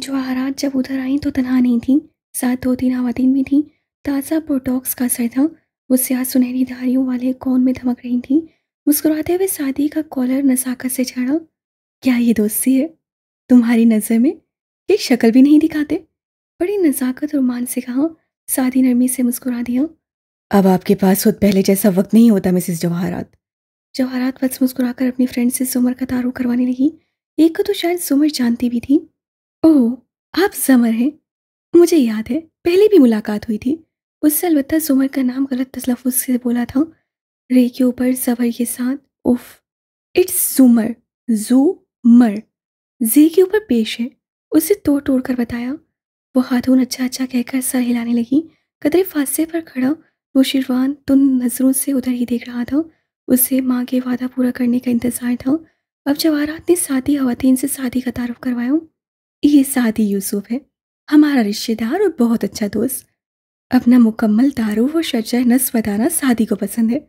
जो जब उधर आई तो तनहा नहीं थी साथ दो तीन खातन भी थी ताज़ा बोटॉक्स का असर था वो सियाह सुनहरी धारियों वाले कौन में धमक रही थी मुस्कुराते हुए सादी का कॉलर नसाकत से छाड़ा क्या ये दोस्ती है तुम्हारी नज़र में ये शक्ल भी नहीं दिखाते बड़ी नज़ाकत और मान से कहा सादी नरमी से मुस्कुरा दिया अब आपके पास खुद पहले जैसा वक्त नहीं होता मिसिस जवाहरात जवाहरात वत्स मुस्कुराकर अपनी फ्रेंड से सुमर का तारु करवाने लगी एक को तो शायद सुमर जानती भी थी ओह आप समर हैं मुझे याद है पहले भी मुलाकात हुई थी उससे अलबत्ता समर का नाम गलत तलफुज से बोला था रे के ऊपर सवर के साथ उफ इट्स जूमर जू मर जी के ऊपर पेश है उसे तोड़ तोड़ कर बताया वो खातून अच्छा अच्छा कहकर सर हिलाने लगी कदरे फासे पर खड़ा वो शिरवान तुम नज़रों से उधर ही देख रहा था उसे माँ के वादा पूरा करने का इंतज़ार था अब जवाहरात ने सादी खातन से शादी का तारफ़ करवाया ये सादी यूसुफ है हमारा रिश्तेदार और बहुत अच्छा दोस्त अपना मुकम्मल तारुफ और शर्जा नस बताना सादी को पसंद है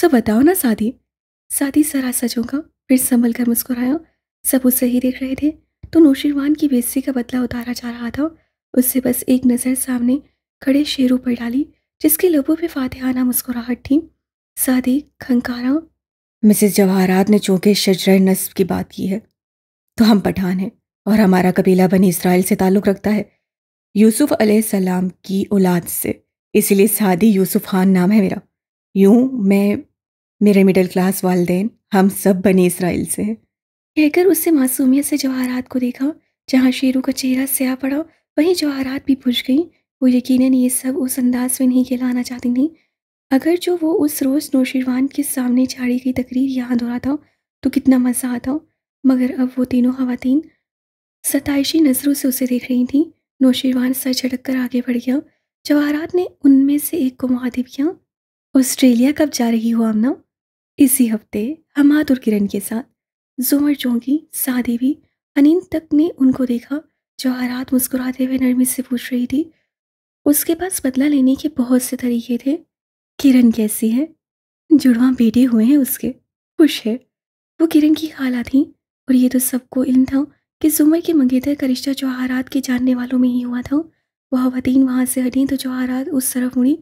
सब बताओ ना सादी सादी सरा सच फिर संभल कर मुस्कुराया सब उसे ही देख रहे थे तो नौशीरवान की बेसी का बदला उतारा जा रहा था उससे बस एक नज़र सामने खड़े शेरों पर डाली जिसके लोगों पर फातेहाना मुस्कुराहट थी सादी खंकारा मिसेस जवाहरात ने चौंके शजरा नस्ब की बात की है तो हम पठान हैं और हमारा कबीला बनी इसराइल से ताल्लुक़ रखता है यूसुफ सलाम की औलाद से इसीलिए सादी यूसुफ खान नाम है मेरा यूं मैं मेरे मिडिल क्लास वालदेन हम सब बने इसराइल से हैं कहकर उससे मासूमियत से जवाहरात को देखा जहाँ शेरू का चेहरा स्या पड़ा वहीं जवाहरात भी पूछ गई वो यकीनन ये सब उस अंदाज में नहीं खिलाना चाहती थी अगर जो वो उस रोज़ नौशिरवान के सामने जारी की तकरीर यहाँ दोहराता तो कितना मज़ा आता मगर अब वो तीनों खातन सताइशी नज़रों से उसे देख रही थी नौशीरवान सर झटक कर आगे बढ़ गया जवाहरात ने उनमें से एक को मुहादिब किया ऑस्ट्रेलिया कब जा रही हो आमना इसी हफ्ते हमाद और किरण के साथ जोमर चौंकी सादी भी अनिन तक ने उनको देखा जवाहरात मुस्कुराते हुए नरमी से पूछ रही थी उसके पास बदला लेने के बहुत से तरीके थे किरण कैसी है जुड़वा बेटे हुए हैं उसके खुश है वो किरण की खाला थी और ये तो सबको इल्म था कि जुमर के मंगेतर का रिश्ता जवाहरात के जानने वालों में ही हुआ था वह वतीन वहाँ से हटी तो जवाहरात उस तरफ मुड़ी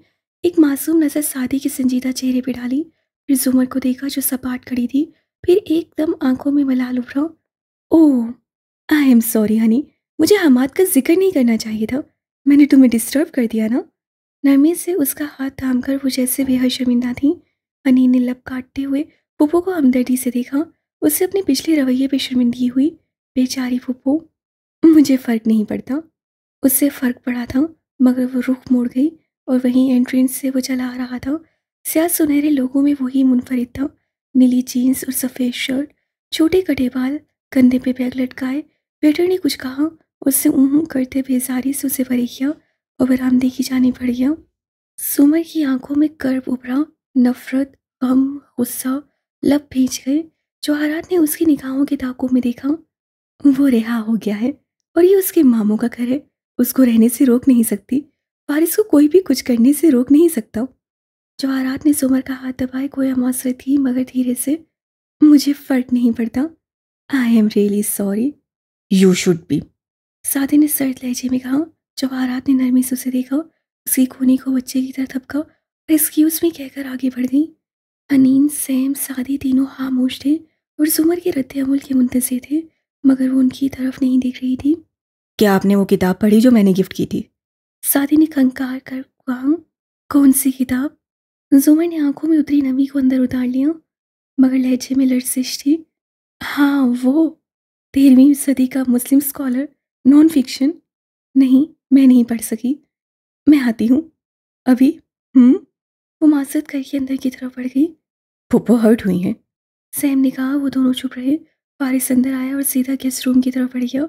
एक मासूम नज़र सादी के संजीदा चेहरे पर डाली फिर जुमर को देखा जो सपाट खड़ी थी फिर एकदम आंखों में मलाल उभरा oh I am sorry honey मुझे हमाद का जिक्र नहीं करना चाहिए था मैंने तुम्हें डिस्टर्ब कर दिया ना नरमी से उसका हाथ थाम कर वो जैसे बेहद शर्मिंदा थी हनी ने लप काटते हुए पुप्पो को हमदर्दी से देखा उससे अपने पिछले रवैये पर शर्मिंदगी हुई बेचारी फूफो मुझे फ़र्क नहीं पड़ता उससे फ़र्क पड़ा था मगर वो रुख मोड़ गई और वहीं एंट्रेंस से वो चला आ रहा था सिया सुनहरे लोगों में वही मुनफरद था नीली जीन्स और सफ़ेद शर्ट छोटे कटे बाल कंधे पे बैग लटकाए वेटर ने कुछ कहा उससे ऊँ करते बेजारी से उसे परे किया और बरामदे की जाने पड़ गया सुमर की आंखों में कर्ब उभरा नफरत गम गुस्सा लब भेज गए जवाहरात ने उसकी निगाहों के धाकों में देखा वो रिहा हो गया है और ये उसके मामों का घर है उसको रहने से रोक नहीं सकती फारिस को कोई भी कुछ करने से रोक नहीं सकता जवाहरात ने सोमर का हाथ दबाए कोई मुआसरे थी मगर धीरे से मुझे फर्क नहीं पड़ता I am really sorry you should be सादे ने सर्द लहजे में कहा जवाहरात ने नरमी से उसे देखा उसकी खूनी को बच्चे की तरह थपका और एक्सक्यूज उसमें कहकर आगे बढ़ गई अनिन सैम सादी तीनों खामोश थे और जुमर के रद्द अमूल के मुंतजर थे मगर वो उनकी तरफ नहीं देख रही थी क्या आपने वो किताब पढ़ी जो मैंने गिफ्ट की थी सादी ने कंकार कर कहा कौन सी किताब जुमर ने आंखों में उतरी नमी को अंदर उतार लिया मगर लहजे में लर्जिश थी हाँ वो तेरहवीं सदी का मुस्लिम स्कॉलर नॉन फिक्शन नहीं मैं नहीं पढ़ सकी मैं आती हूँ अभी हम्म वो मासद करके अंदर की तरफ बढ़ गई पुप्पो हर्ट हुई हैं सैम ने कहा वो दोनों चुप रहे फारिस अंदर आया और सीधा गेस्ट रूम की तरफ बढ़ गया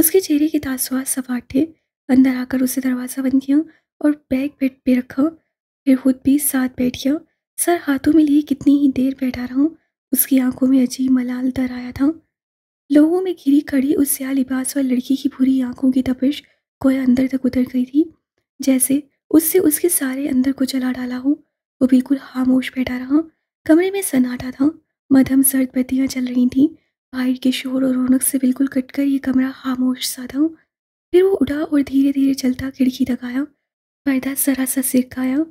उसके चेहरे के तासुआ सपाट थे अंदर आकर उसे दरवाज़ा बंद किया और बैग बेड पे रखा फिर खुद भी साथ बैठ गया सर हाथों में लिए कितनी ही देर बैठा रहा उसकी आंखों में अजीब मलाल दर आया था लोगों में घिरी खड़ी उस स्या लिबास और लड़की की बुरी आंखों की तपिश कोई अंदर तक उतर गई थी जैसे उससे उसके सारे अंदर को जला डाला हो वो बिल्कुल खामोश बैठा रहा कमरे में सन्नाटा था मधम सर्द बत्तियाँ चल रही थीं बाहर के शोर और रौनक से बिल्कुल कटकर ये कमरा खामोश सा था फिर वो उठा और धीरे धीरे चलता खिड़की तक आया पर्दा जरा सा सिरकाया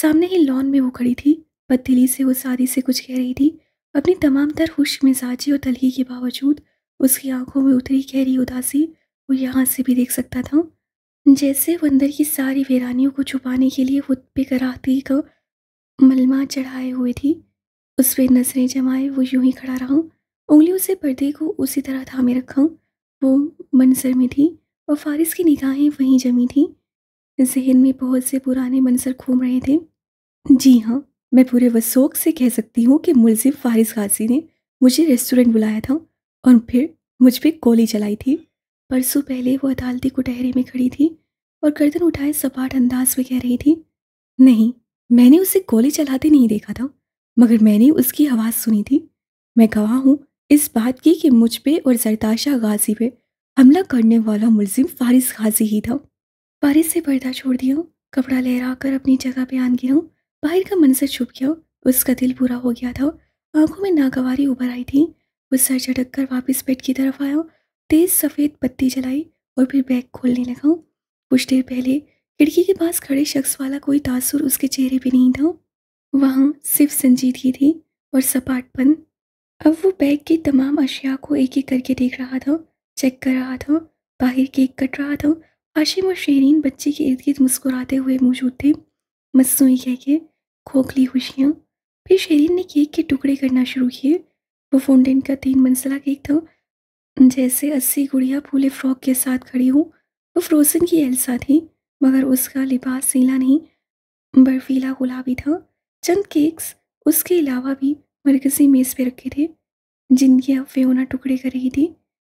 सामने ही लॉन में वो खड़ी थी बददिली से वो सादी से कुछ कह रही थी अपनी तमाम तर खुश मिजाजी और तलही के बावजूद उसकी आंखों में उतरी गहरी उदासी वो यहाँ से भी देख सकता था जैसे वो अंदर की सारी वीरानियों को छुपाने के लिए खुद पे कराती का मलमा चढ़ाए हुए थी उस पर नजरें जमाए वो यूं ही खड़ा रहा उंगलियों से पर्दे को उसी तरह थामे रखा वो मंसर में थी और फारिस की निगाहें वहीं जमी थी जहन में बहुत से पुराने मंसर घूम रहे थे जी हाँ मैं पूरे वसोक से कह सकती हूँ कि मुलजिम फारिस गाजी ने मुझे रेस्टोरेंट बुलाया था और फिर मुझ पर गोली चलाई थी परसों पहले वो अदालती कुटहरे में खड़ी थी और गर्दन उठाए सपाट अंदाज में कह रही थी नहीं मैंने उसे गोली चलाते नहीं देखा था मगर मैंने उसकी आवाज़ सुनी थी मैं गवाह हूँ इस बात की कि मुझ पे और जरताशा गाजी पे हमला करने वाला मुलजिम फारिस गाजी ही था फारिस से पर्दा छोड़ दिया कपड़ा लहरा कर अपनी जगह पे आन गया बाहर का मंजर छुप गया उसका दिल पूरा हो गया था आंखों में नागवारी उभर आई थी वो सर झटक कर वापस बेड की तरफ आया तेज सफ़ेद बत्ती जलाई और फिर बैग खोलने लगा कुछ देर पहले खिड़की के पास खड़े शख्स वाला कोई तासुर उसके चेहरे पे नहीं था वहाँ सिर्फ संजीदगी थी और सपाटपन अब वो बैग की तमाम अशिया को एक एक करके देख रहा था चेक कर रहा था बाहर केक कट रहा था आशिम और शेरिन बच्चे के इर्द गिर्द मुस्कुराते हुए मौजूद थे मसनूई कह के खोखली खुशियाँ फिर शेरिन ने केक के टुकड़े करना शुरू किए वो फोनडेन का तीन मंजिला केक था जैसे अस्सी गुड़िया फूले फ्रॉक के साथ खड़ी हूँ वो फ्रोजन की एल्सा थी मगर उसका लिबास सीला नहीं बर्फीला गुलाबी था चंद केक्स उसके अलावा भी मरकजी मेज़ पे रखे थे जिनकी अब फेयोना टुकड़े कर रही थी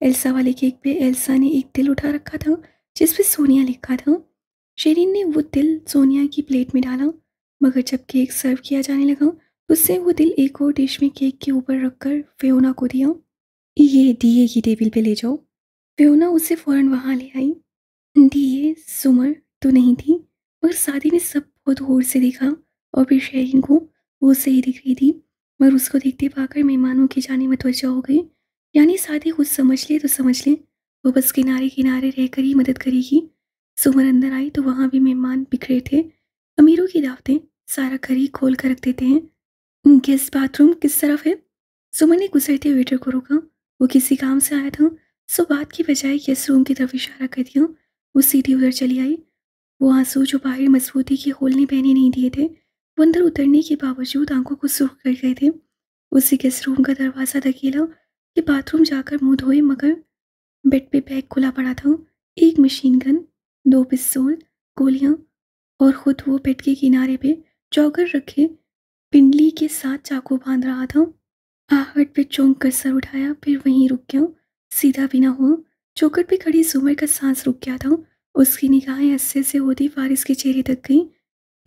एल्सा वाले केक पे एल्सा ने एक दिल उठा रखा था जिस पे सोनिया लिखा था शेरिन ने वो दिल सोनिया की प्लेट में डाला मगर जब केक सर्व किया जाने लगा उससे वो दिल एक और डिश में केक के ऊपर रखकर फेयोना को दिया ये दिए की टेबल पे ले जाओ फेयोना उसे फ़ौरन वहाँ ले आई दिए सुमर तो नहीं थी मगर शादी ने सब बहुत गौर से देखा और फिर शेरिन को वो सही दिख रही थी मगर उसको देखते पाकर मेहमानों की जाने मतवजा हो गई यानी शादी खुद समझ ले तो समझ ले वो बस किनारे किनारे रहकर ही मदद करेगी सुमर अंदर आई तो वहाँ भी मेहमान बिखरे थे अमीरों की दावतें सारा घर ही खोल कर रख देते हैं गेस्ट बाथरूम किस तरफ है सुमर ने गुजरते वेटर को रोका वो किसी काम से आया था सो बात की बजाय गेस्ट रूम की तरफ इशारा कर दिया वो सीधी उधर चली आई वो आंसू जो बाहर मजबूती के होल ने पहने नहीं दिए थे वो अंदर उतरने के बावजूद आंखों को सूख कर गए थे उसी गेस्ट रूम का दरवाज़ा धकेला कि बाथरूम जाकर मुंह धोए मगर बेड पे बैग खुला पड़ा था एक मशीन गन दो पिस्तौल गोलियां और ख़ुद वो बेड के किनारे पे चौकर रखे पिंडली के साथ चाकू बांध रहा था आहट पे चौंक कर सर उठाया फिर वहीं रुक गया सीधा भी ना हुआ चौकट पे खड़ी सुमर का सांस रुक गया था उसकी निगाहें अस्से से होती फारिस के चेहरे तक गई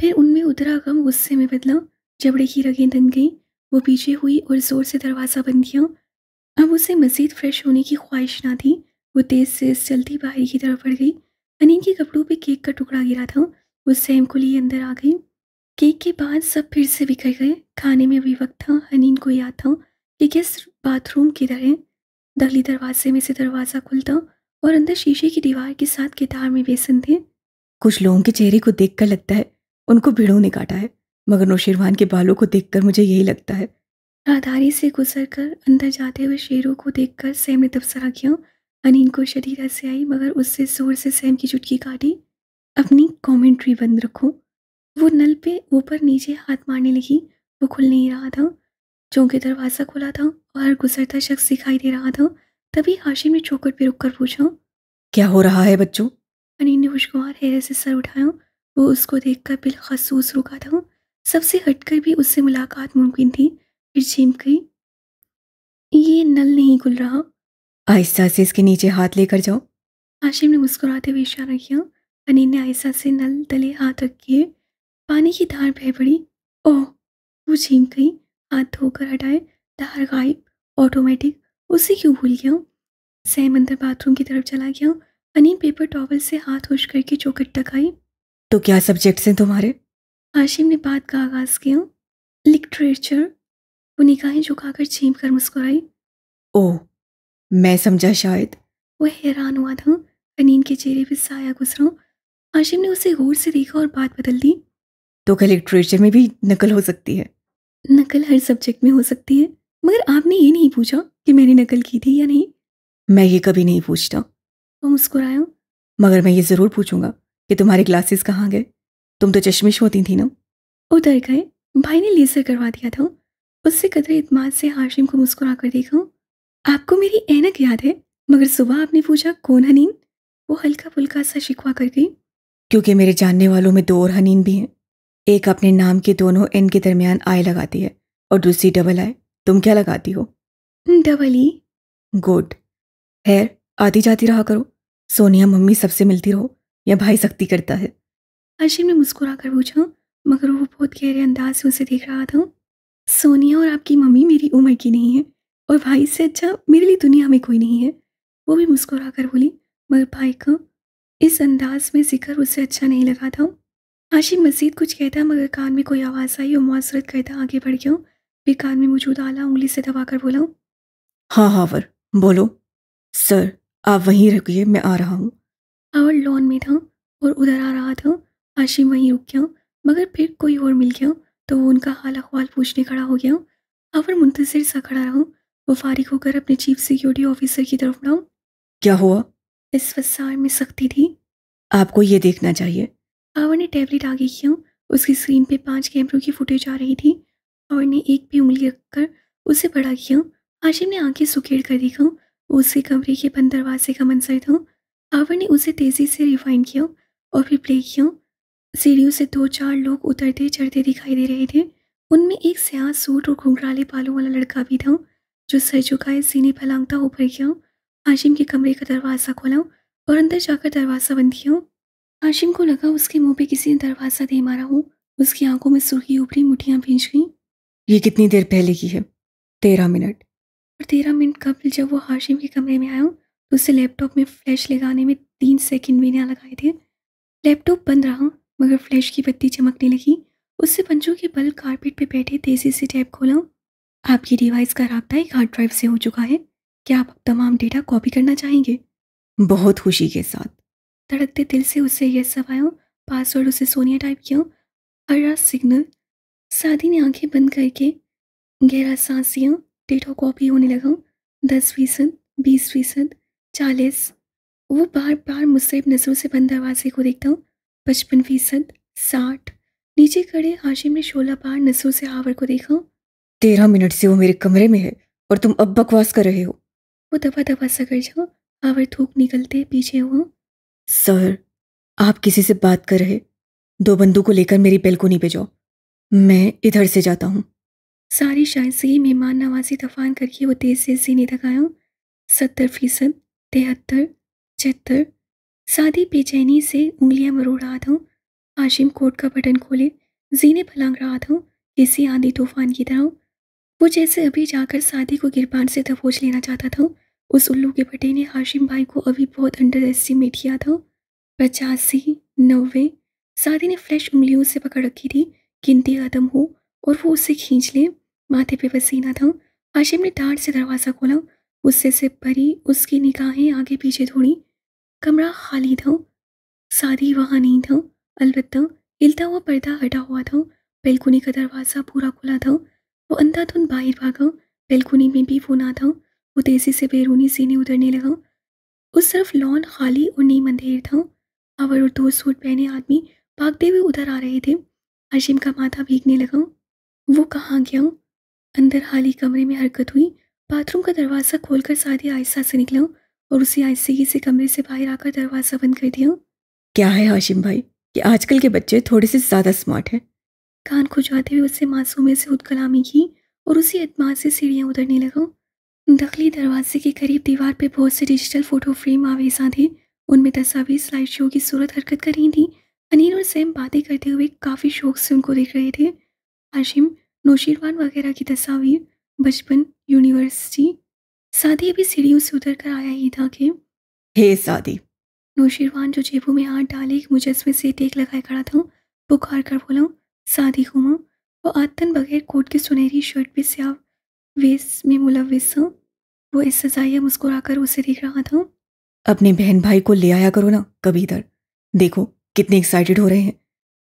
फिर उनमें उतरा गम गुस्से में बदला जबड़े की रगें दन गई वो पीछे हुई और ज़ोर से दरवाज़ा बंद किया अब उसे मज़ीद फ्रेश होने की ख्वाहिश ना थी वो तेज़ से जल्दी बाहरी की तरफ बढ़ गई अनिन के कपड़ों पे केक का टुकड़ा गिरा था वो सैम को लिए अंदर आ गई केक के बाद सब फिर से बिखर गए खाने में अभी वक्त था अनिन को याद था कि किस बाथरूम किधर है दगली दरवाजे में से दरवाज़ा खुलता और अंदर शीशे की दीवार के साथ कितार में बेसन थे कुछ लोगों के चेहरे को देखकर लगता है उनको भिड़ों ने काटा है मगर नौशेरवान के बालों को देखकर मुझे यही लगता है राधारी से गुजर कर अंदर जाते हुए शेरों को देखकर सैम ने तबसरा किया अनिन को शरीर से आई मगर उससे जोर से सैम की चुटकी काटी अपनी कॉमेंट्री बंद रखो वो नल पे ऊपर नीचे हाथ मारने लगी वो खुल नहीं रहा था चौंके दरवाज़ा खुला था और गुजरता शख्स दिखाई दे रहा था तभी हाशिम ने चौकट पे रुक कर पूछा क्या हो रहा है बच्चों अनिन ने खुशगवार हैरे से सर उठाया वो उसको देखकर बिलखसूस रुका था सबसे हटकर भी उससे मुलाकात मुमकिन थी फिर झेम गई ये नल नहीं खुल रहा आहिस्ता से इसके नीचे हाथ लेकर जाओ आशिम ने मुस्कुराते हुए इशारा किया अनिल ने आहिस्ता से नल तले हाथ के पानी की धार बह पड़ी ओह वो झीम गई हाथ धोकर हटाए धार गायब ऑटोमेटिक उसे क्यों भूल गया सैम अंदर बाथरूम की तरफ चला गया अनिल पेपर टॉवल से हाथ खुश करके चौखट टकाई तो क्या सब्जेक्ट्स हैं तुम्हारे हाशिम ने बात का आगाज़ किया लिटरेचर वो निगाहें झुकाकर छीम कर मुस्कुराई ओह मैं समझा शायद वह हैरान हुआ था अनिन के चेहरे पर साया गुजरा आशिम ने उसे गौर से देखा और बात बदल दी तो क्या लिटरेचर में भी नकल हो सकती है नकल हर सब्जेक्ट में हो सकती है मगर आपने ये नहीं पूछा कि मैंने नकल की थी या नहीं मैं ये कभी नहीं पूछता वो तो मुस्कुराया मगर मैं ये ज़रूर पूछूंगा ये तुम्हारे ग्लासेस कहाँ गए तुम तो चश्मिश होती थी ना उधर गए भाई ने लेजर करवा दिया था उससे कदर इतमाद से हाशिम को मुस्कुरा कर देखा आपको मेरी ऐनक याद है मगर सुबह आपने पूछा कौन हनीन वो हल्का फुल्का सा शिकवा कर गई क्योंकि मेरे जानने वालों में दो और हनीन भी हैं एक अपने नाम के दोनों एन के दरमियान आय लगाती है और दूसरी डबल आय तुम क्या लगाती हो डबल ई गुड हैर आती जाती रहा करो सोनिया मम्मी सबसे मिलती रहो या भाई सख्ती करता है अर्शिन ने मुस्कुरा कर पूछा मगर वो बहुत गहरे अंदाज से उसे देख रहा था सोनिया और आपकी मम्मी मेरी उम्र की नहीं है और भाई से अच्छा मेरे लिए दुनिया में कोई नहीं है वो भी मुस्कुरा कर बोली मगर भाई का इस अंदाज में जिक्र उसे अच्छा नहीं लगा था आशिम मजीद कुछ कहता मगर कान में कोई आवाज़ आई और मुआसरत कहता आगे बढ़ गया फिर कान में मौजूद आला उंगली से दबा कर बोला हाँ हावर बोलो सर आप वहीं रुकिए मैं आ रहा हूँ आवर लॉन में था और उधर आ रहा था आशिम वहीं रुक गया मगर फिर कोई और मिल गया तो वो उनका हाल अखवाल पूछने खड़ा हो गया आवर मुंतजर सा खड़ा रहा वो फारिग होकर अपने चीफ सिक्योरिटी ऑफिसर की तरफ बढ़ाऊँ क्या हुआ इस वसार में सख्ती थी आपको ये देखना चाहिए आवर ने टैबलेट आगे किया उसकी स्क्रीन पे पांच कैमरों की फुटेज आ रही थी आवर ने एक पे उंगली रखकर उसे बड़ा किया आशिम ने आंखें सुखेड़ कर देखा उसके कमरे के बंद दरवाजे का मंजर था आवर ने उसे तेज़ी से रिफाइन किया और फिर प्ले किया सीढ़ियों से दो चार लोग उतरते चढ़ते दिखाई दे रहे थे उनमें एक स्याह सूट और घुघराले पालों वाला लड़का भी था जो सर झुकाए सीने फैलांगता ऊपर गया हाशिम के कमरे का दरवाज़ा खोला और अंदर जाकर दरवाज़ा बंद किया हाशिम को लगा उसके मुंह पे किसी ने दरवाज़ा दे मारा हो उसकी आंखों में सूखी उभरी मुठियाँ भींच गईं ये कितनी देर पहले की है तेरह मिनट और तेरह मिनट कब जब वो हाशिम के कमरे में आया उसे लैपटॉप में फ्लैश लगाने में तीन सेकंड भी ना लगाए थे लैपटॉप बंद रहा मगर फ्लैश की बत्ती चमकने लगी उससे पंचों के बल कारपेट पे बैठे तेज़ी से टैब खोला आपकी डिवाइस का रबता एक हार्ड ड्राइव से हो चुका है क्या आप तमाम डेटा कॉपी करना चाहेंगे बहुत खुशी के साथ धड़कते दिल से उसे यह सब आया पासवर्ड उसे सोनिया टाइप किया रात सिग्नल शादी ने आंखें बंद करके गहरा सांस डेटा कॉपी होने लगा दस फीसद बीस फीसद चालीस वो बार बार मुझसे नज़रों से बंद दरवाजे को देखता हूँ पचपन फीसद साठ नीचे खड़े हाशिम ने शोला बार नजरों से हावर को देखा तेरह मिनट से वो मेरे कमरे में है और तुम अब बकवास कर रहे हो वो दबा दबा सा कर जाओ हावर थूक निकलते पीछे हुआ सर आप किसी से बात कर रहे दो बंदू को लेकर मेरी बेलकोनी पे जाओ मैं इधर से जाता हूँ सारी शायद से ही मेहमान नवाजी तफान करके वो तेज से सीने तक आया सत्तर फीसद तिहत्तर छिहत्तर सादी बेचैनी से उंगलियां मरोड़ रहा था आशिम कोट का बटन खोले जीने पलांग रहा था किसी आंधी तूफान की तरह वो जैसे अभी जाकर सादी को गिरपान से दबोच लेना चाहता था उस उल्लू के बटे ने हाशिम भाई को अभी बहुत अंडर एस्टिमेट किया था पचासी नब्बे सादी ने फ्लैश उंगलियों से पकड़ रखी थी गिनती खत्म हो और वो उसे खींच ले माथे पे पसीना था हाशिम ने डांट से दरवाज़ा खोला गुस्से से परी उसकी निगाहें आगे पीछे थोड़ी कमरा खाली था सारी वहाँ नहीं था अलबत्त हिलता हुआ पर्दा हटा हुआ था बेलकुनी का दरवाज़ा पूरा खुला था वो अंधाधुन बाहर भागा बेलकुनी में भी वो ना था वो तेज़ी से बैरूनी सीने उतरने लगा उस तरफ लॉन खाली और नीम अंधेर था आवर और दो सूट पहने आदमी भागते हुए उधर आ रहे थे अशिम का माथा भीगने लगा वो कहाँ गया अंदर हाली कमरे में हरकत हुई बाथरूम का दरवाज़ा खोलकर सादी आहिस्ता से निकला हूँ और उसी आयसे से कमरे से बाहर आकर दरवाज़ा बंद कर दिया हूँ क्या है हाशिम भाई कि आजकल के बच्चे थोड़े से ज़्यादा स्मार्ट हैं कान खुजाते हुए उससे मासूमे से उदकलामी की और उसी अतमाद से सीढ़ियाँ उतरने लगा दखली दरवाजे के करीब दीवार पर बहुत से डिजिटल फ़ोटो फ्रेम आवेजा थे उनमें तस्वीर स्लाइड शो की सूरत हरकत कर रही थी अनिल और सैम बातें करते हुए काफ़ी शौक से उनको देख रहे थे हाशिम नौशीरवान वगैरह की तस्वीर बचपन यूनिवर्सिटी सादी अभी सीढ़ियों से उतर कर आया ही था कि हे सादी नौशीरवान जो जेबों में हाथ डाले एक मुजस्मे से टेक लगाए खड़ा था पुकार कर बोला सादी घूमा वो आतन बगैर कोट के सुनहरी शर्ट पे स्याह वेस में मुलविस हूँ वो इस सजाया कर उसे देख रहा था अपने बहन भाई को ले आया करो ना कभी इधर देखो कितने एक्साइटेड हो रहे हैं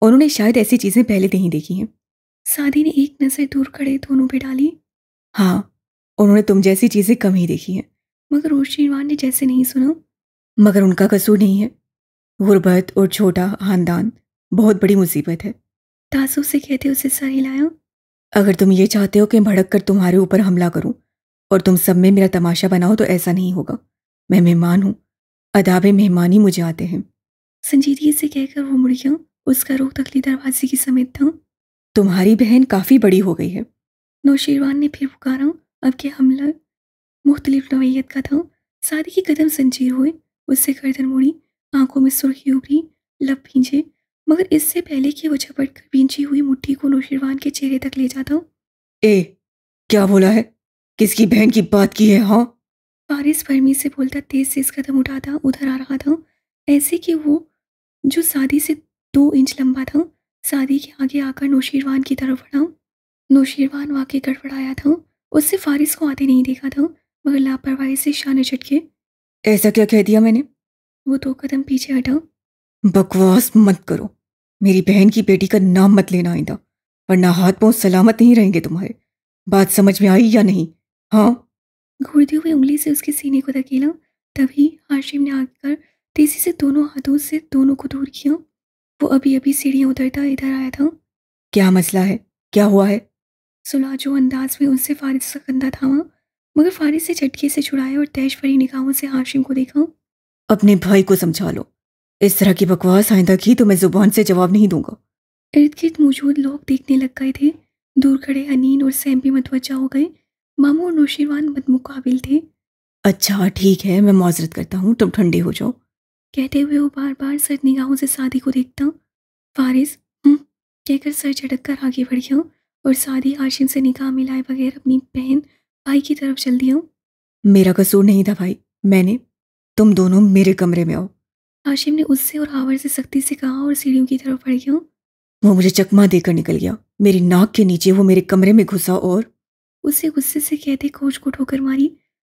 उन्होंने शायद ऐसी चीज़ें पहले नहीं देखी हैं सादी ने एक नज़र दूर खड़े दोनों पे डाली हाँ उन्होंने तुम जैसी चीज़ें कम ही देखी हैं मगर ओशीरवान ने जैसे नहीं सुना मगर उनका कसूर नहीं है गुर्बत और छोटा खानदान बहुत बड़ी मुसीबत है तासु से कहते उसे सर हिलाया अगर तुम ये चाहते हो कि भड़क कर तुम्हारे ऊपर हमला करूं और तुम सब में मेरा तमाशा बनाओ तो ऐसा नहीं होगा मैं मेहमान हूँ अदाब मेहमान ही मुझे आते हैं संजीदगी से कहकर वो मुड़िया उसका रोग तकली दरवाजे की समेत था तुम्हारी बहन काफ़ी बड़ी हो गई है नौशीरवान ने फिर पुकारा अब के हमला मुख्तलिफ नवीयत का था सादी की कदम संजीर हुए उससे गर्दन मुड़ी आंखों में सुर्खी उभरी लब भींजे मगर इससे पहले कि वो झपट कर भींची हुई मुट्ठी को नौशीरवान के चेहरे तक ले जाता ए क्या बोला है किसकी बहन की बात की है हाँ फारिस फर्मी से बोलता तेज इस कदम उठाता उधर आ रहा था ऐसे कि वो जो सादी से दो इंच लंबा था सादी के आगे आकर नौशीरवान की तरफ बढ़ा नौशीरवान वाकई गड़बड़ाया था उससे फारिस को आते नहीं देखा था मगर लापरवाही से शान झटके ऐसा क्या कह दिया मैंने वो दो कदम पीछे हटा बकवास मत करो मेरी बहन की बेटी का नाम मत लेना आइंदा वरना हाथ पाँव सलामत नहीं रहेंगे तुम्हारे बात समझ में आई या नहीं हाँ घूरती हुई उंगली से उसके सीने को धकेला तभी हाशिम ने आकर तेजी से दोनों हाथों से दोनों को दूर किया वो अभी अभी सीढ़ियाँ उतरता इधर आया था क्या मसला है क्या हुआ है सुलाजो अंदाज में उनसे फारिज का कंधा थामा मगर फारिज से झटके से छुड़ाए और तेज भरी निगाहों से हाशिम को देखा अपने भाई को समझा लो इस तरह की बकवास आइंदा की तो मैं जुबान से जवाब नहीं दूंगा इर्द गिर्द मौजूद लोग देखने लग गए थे दूर खड़े अनिन और सैम भी मतवजा हो गए मामू और नौशीरवान बदमुकाबिल थे अच्छा ठीक है मैं माजरत करता हूँ तुम ठंडे हो जाओ कहते हुए वो बार बार सर निगाहों से शादी को देखता फारिस हम्म, कहकर सर झटक कर आगे बढ़ गया और साथ ही आशिम से निकाह मिलाए बगैर अपनी बहन भाई की तरफ चल दिया मेरा कसूर नहीं था भाई मैंने तुम दोनों मेरे कमरे में आओ आशिम ने उससे और हावर से सख्ती से कहा और सीढ़ियों की तरफ बढ़ गया वो मुझे चकमा देकर निकल गया मेरी नाक के नीचे वो मेरे कमरे में घुसा और उसे गुस्से से कहते खोज को ठोकर मारी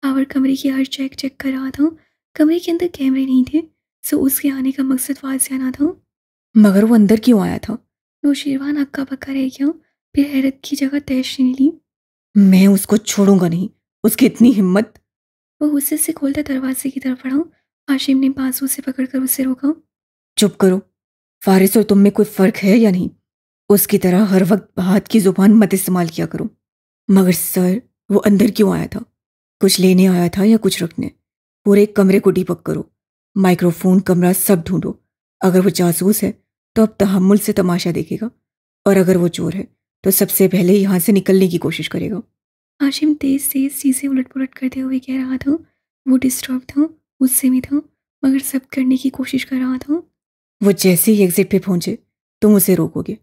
हावर कमरे की हर चेक चेक कर रहा था कमरे के अंदर कैमरे नहीं थे सो उसके आने का मकसद वाजिया ना था मगर वो अंदर क्यों आया था नौशेरवान अक्का पक्का रह गया फिर हैरत की जगह तहश ने ली मैं उसको छोड़ूंगा नहीं उसकी इतनी हिम्मत वो गुस्से से खोलता दरवाजे की तरफ बढ़ाऊँ आशिम ने बाजू से पकड़कर उसे रोका चुप करो फारिस और तुम में कोई फ़र्क है या नहीं उसकी तरह हर वक्त हाथ की ज़ुबान मत इस्तेमाल किया करो मगर सर वो अंदर क्यों आया था कुछ लेने आया था या कुछ रखने पूरे कमरे को डीपक करो माइक्रोफोन कमरा सब ढूंढो अगर वो जासूस है तो अब तहमुल से तमाशा देखेगा और अगर वो चोर है तो सबसे पहले यहाँ से निकलने की कोशिश करेगा आशिम तेज तेज चीज़ें उलट पुलट करते हुए कह रहा था वो डिस्टर्ब था गुस्से में था मगर सब करने की कोशिश कर रहा था वो जैसे ही एग्जिट पे पहुंचे तुम उसे रोकोगे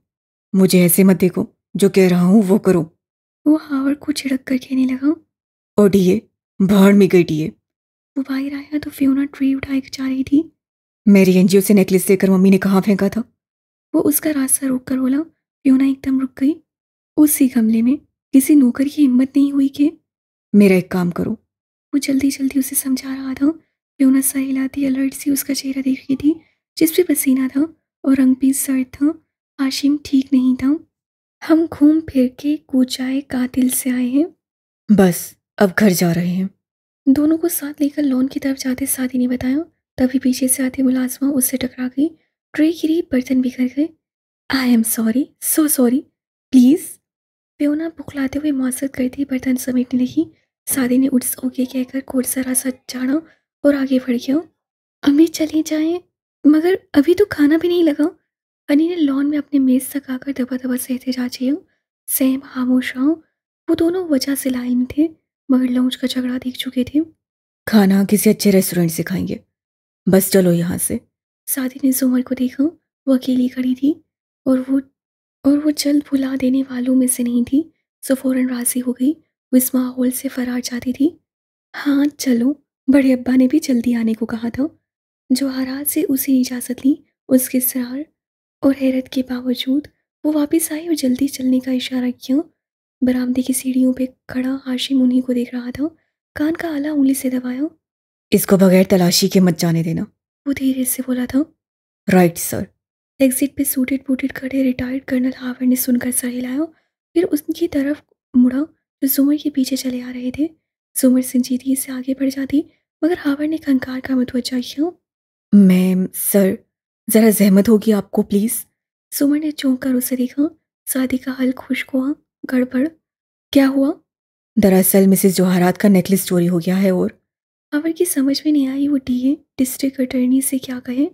मुझे ऐसे मत देखो जो कह रहा हूँ वो करो वो हावर को छिड़क कर कहने लगा और डीए बाहर में गई डीए वो बाहर आया तो फ्योना ट्री उठाए जा रही थी मेरी एनजीओ से नेकलेस देकर मम्मी ने कहाँ फेंका था वो उसका रास्ता रोक कर बोला फ्योना एकदम रुक गई उसी गमले में किसी नौकर की हिम्मत नहीं हुई कि मेरा एक काम करो वो जल्दी जल्दी उसे समझा रहा था योना सा हिलाती अलर्ट सी उसका चेहरा देख रही थी जिस पसीना था और रंग भी सर्द था आशिम ठीक नहीं था हम घूम फिर के कूचाए कातिल से आए हैं बस अब घर जा रहे हैं दोनों को साथ लेकर लोन की तरफ जाते साथी ने बताया तभी पीछे से आती मुलाजमा उससे टकरा गई ट्रे गिरी बर्तन बिखर गए I am sorry so sorry please प्योना बुखलाते हुए माजरत करती बर्तन समेटने लगी सादी ने उठ ओके कहकर कोट सरा सा जाना और आगे बढ़ गया अम्मी चले जाएं मगर अभी तो खाना भी नहीं लगा अनी ने लॉन में अपने मेज़ सकाकर दबा दबा सहते एहतजाज किया सैम खामोश रहा वो दोनों वजह से लाइन में थे मगर लॉन्च का झगड़ा देख चुके थे खाना किसी अच्छे रेस्टोरेंट से खाएंगे बस चलो यहाँ से सादी ने जोमर को देखा वो अकेली खड़ी थी और वो और वो जल्द भुला देने वालों में से नहीं थी सो फ़ौरन राज़ी हो गई वो इस माहौल से फरार जाती थी हाँ चलो बड़े अब्बा ने भी जल्दी आने को कहा था जवाहरात से उसे इजाज़त ली उसके सरार और हैरत के बावजूद वो वापस आई और जल्दी चलने का इशारा किया बरामदे की सीढ़ियों पे खड़ा हाशिम उन्हीं को देख रहा था कान का आला उंगली से दबाया इसको बगैर तलाशी के मत जाने देना वो धीरे से बोला था राइट सर एग्जिट पे सूटेड बूटेड खड़े रिटायर्ड कर्नल हावर ने सुनकर सर हिलाया फिर उनकी तरफ मुड़ा जो जुमर के पीछे चले आ रहे थे जुमर संजीदगी से आगे बढ़ जाती मगर हावर ने खंकार का मतवजा किया मैम सर ज़रा जहमत होगी आपको प्लीज़ सुमर ने चौंक कर उसे देखा शादी का हल खुश हुआ गड़बड़ क्या हुआ दरअसल मिसेस जोहरात का नेकलेस चोरी हो गया है और हावर की समझ में नहीं आई वो डीए डिस्ट्रिक्ट अटर्नी से क्या कहें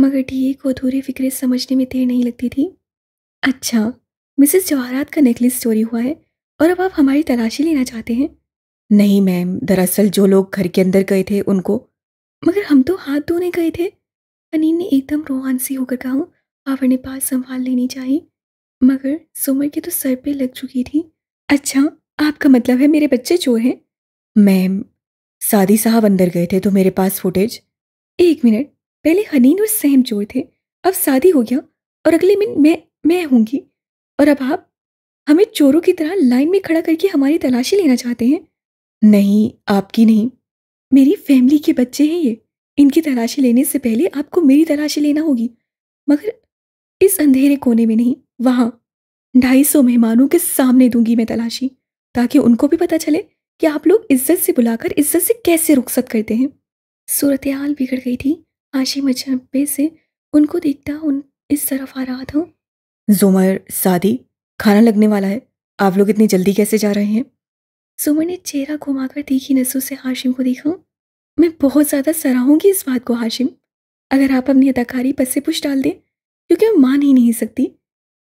मगर डीए को अधूरे फिक्रे समझने में देर नहीं लगती थी अच्छा मिसेस जवाहरात का नेकलेस चोरी हुआ है और अब आप हमारी तलाशी लेना चाहते हैं नहीं मैम दरअसल जो लोग घर के अंदर गए थे उनको मगर हम तो हाथ धोने गए थे अनिल ने एकदम रोहान सी होकर कहा पावर ने पास संभाल लेनी चाहिए मगर सुमर के तो सर पे लग चुकी थी अच्छा आपका मतलब है मेरे बच्चे चोर हैं मैम सादी साहब अंदर गए थे तो मेरे पास फुटेज एक मिनट पहले हनीन और सहम चोर थे अब शादी हो गया और अगले मिनट मैं मैं होंगी और अब आप हमें चोरों की तरह लाइन में खड़ा करके हमारी तलाशी लेना चाहते हैं नहीं आपकी नहीं मेरी फैमिली के बच्चे हैं ये इनकी तलाशी लेने से पहले आपको मेरी तलाशी लेना होगी मगर इस अंधेरे कोने में नहीं वहाँ ढाई सौ मेहमानों के सामने दूंगी मैं तलाशी ताकि उनको भी पता चले कि आप लोग इज्जत से बुलाकर इज्जत से कैसे रुखसत करते हैं सूरत हाल बिगड़ गई थी आशी अचंभे से उनको देखता उन इस तरफ आ रहा था जोमर सादी खाना लगने वाला है आप लोग इतनी जल्दी कैसे जा रहे हैं सुमर ने चेहरा घुमाकर देखी नसों से हाशिम को देखा मैं बहुत ज़्यादा सराहूंगी इस बात को हाशिम अगर आप अपनी अदाकारी पर से पुष्ट डाल दें क्योंकि मैं मान ही नहीं सकती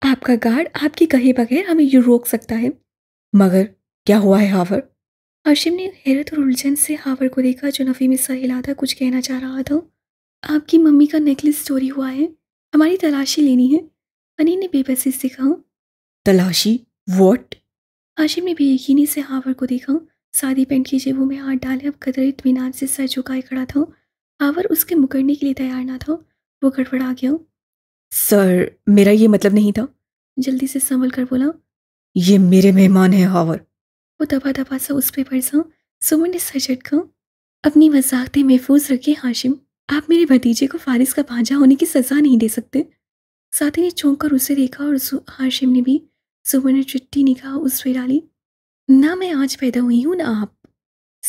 आपका गार्ड आपके कहे बगैर हमें यू रोक सकता है मगर क्या हुआ है हावर हाशिम ने हैरत और उलझन से हावर को देखा जो नफ़ी में सहिला था कुछ कहना चाह रहा था आपकी मम्मी का नेकलेस चोरी हुआ है हमारी तलाशी लेनी है अनी ने बेबसी से कहा तलाशी वॉट आशिम ने बेयकीनी से हावर को देखा सादी पेंट की जेबों में हाथ डाले अब कदर इतमान से सर झुकाए खड़ा था हावर उसके मुकरने के लिए तैयार ना था वो गड़बड़ा गया सर मेरा ये मतलब नहीं था जल्दी से संभल कर बोला ये मेरे मेहमान हैं हावर वो दबा दबा सा उस पर सा सुमन ने सर झटका अपनी मजाकते महफूज रखे हाशिम आप मेरे भतीजे को फारिस का भांजा होने की सज़ा नहीं दे सकते साथी ने चौंक कर उसे देखा और हाशिम ने भी सुबह ने चिट्ठी निकाह उस पर डाली ना मैं आज पैदा हुई हूँ ना आप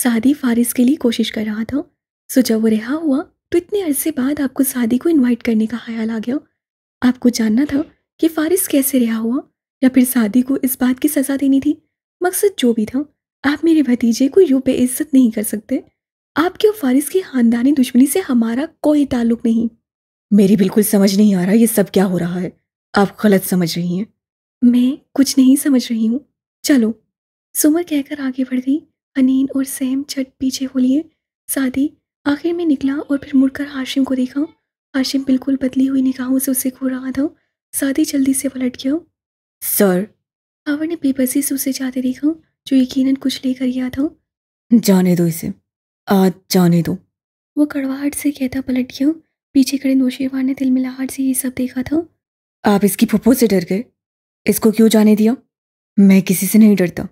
सादी फारिस के लिए कोशिश कर रहा था सो जब वो रिहा हुआ तो इतने अरसे बाद आपको सादी को इनवाइट करने का ख्याल आ गया आपको जानना था कि फारिस कैसे रिहा हुआ या फिर सादी को इस बात की सज़ा देनी थी मकसद जो भी था आप मेरे भतीजे को यूँ पे इज्जत नहीं कर सकते आपके और फारिस की खानदानी दुश्मनी से हमारा कोई ताल्लुक नहीं मेरी बिल्कुल समझ नहीं आ रहा ये सब क्या हो रहा है आप गलत समझ रही हैं मैं कुछ नहीं समझ रही हूँ चलो सुमर कहकर आगे बढ़ गई अनिन और सैम छट पीछे हो लिए सादी आखिर में निकला और फिर मुड़कर हाशिम को देखा हाशिम बिल्कुल बदली हुई निगाहों से उसे घो रहा था सादी जल्दी से पलट गया सर आवर ने बेबसी से उसे जाते देखा जो यकीनन कुछ लेकर गया था जाने दो इसे आज जाने दो वो कड़वाहट से कहता पलट गया पीछे खड़े नौशेरवार ने दिल मिलाहट से ये सब देखा था आप इसकी फुप्पो से डर गए इसको क्यों जाने दिया मैं किसी से नहीं डरता